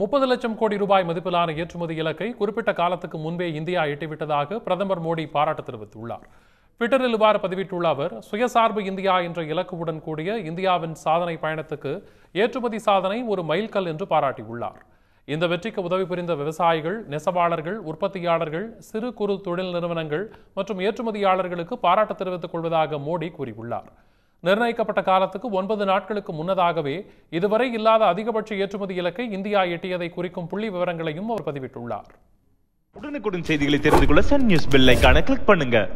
முப்பது லட்சம் கோடி ரூபாய் மதிப்பிலான ஏற்றுமதி இலக்கை குறிப்பிட்ட காலத்துக்கு முன்பே இந்தியா எட்டிவிட்டதாக பிரதமர் மோடி பாராட்டு தெரிவித்துள்ளார் ட்விட்டரில் இவ்வாறு பதிவிட்டுள்ள அவர் சுயசார்பு இந்தியா என்ற இலக்குவுடன் கூடிய இந்தியாவின் சாதனை பயணத்துக்கு ஏற்றுமதி சாதனை ஒரு மைல்கல் என்று பாராட்டியுள்ளார் இந்த வெற்றிக்கு உதவி புரிந்த விவசாயிகள் நெசவாளர்கள் உற்பத்தியாளர்கள் சிறு குறு தொழில் நிறுவனங்கள் மற்றும் ஏற்றுமதியாளர்களுக்கு பாராட்டு தெரிவித்துக் கொள்வதாக மோடி கூறியுள்ளார் நிர்ணயிக்கப்பட்ட காலத்துக்கு ஒன்பது நாட்களுக்கு முன்னதாகவே இதுவரை இல்லாத அதிகபட்ச ஏற்றுமதி இலக்கை இந்தியா எட்டியதை குறிக்கும் புள்ளி விவரங்களையும் அவர் பதிவிட்டுள்ளார் உடனுக்குடன் செய்திகளை தெரிந்து கொள்ள சன் நியூஸ் பெல் கிளிக் பண்ணுங்க